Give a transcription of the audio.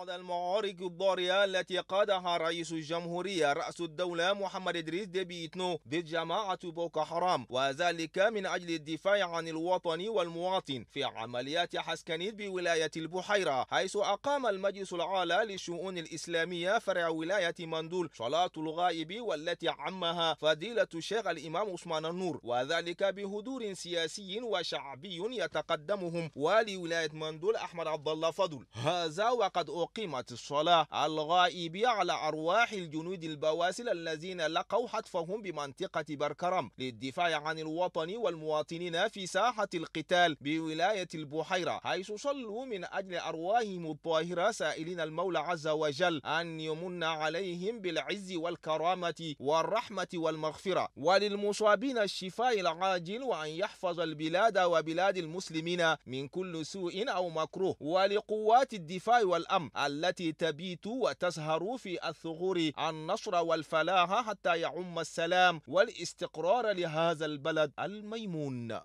بعد المعارك الضارية التي قادها رئيس الجمهورية رأس الدولة محمد إدريس ديبيتنو ضد جماعة بوكو حرام وذلك من أجل الدفاع عن الوطن والمواطن في عمليات حسكنيت بولاية البحيرة حيث أقام المجلس العالى للشؤون الإسلامية فرع ولاية مندول صلاة الغائب والتي عمها فضيلة الشيخ الإمام عثمان النور وذلك بهدور سياسي وشعبي يتقدمهم والي ولاية مندول أحمد عبد الله فضل هذا وقد أقيمت الصلاة الغائب على أرواح الجنود البواسل الذين لقوا حتفهم بمنطقة بركرم للدفاع عن الوطن والمواطنين في ساحة القتال بولاية البحيرة حيث صلوا من أجل أرواحهم الطاهرة سائلين المولى عز وجل أن يمن عليهم بالعز والكرامة والرحمة والمغفرة وللمصابين الشفاء العاجل وأن يحفظ البلاد وبلاد المسلمين من كل سوء أو مكروه ولقوات الدفاع والأمن التي تبيت وتزهر في الثغور النصر والفلاح حتى يعم السلام والاستقرار لهذا البلد الميمون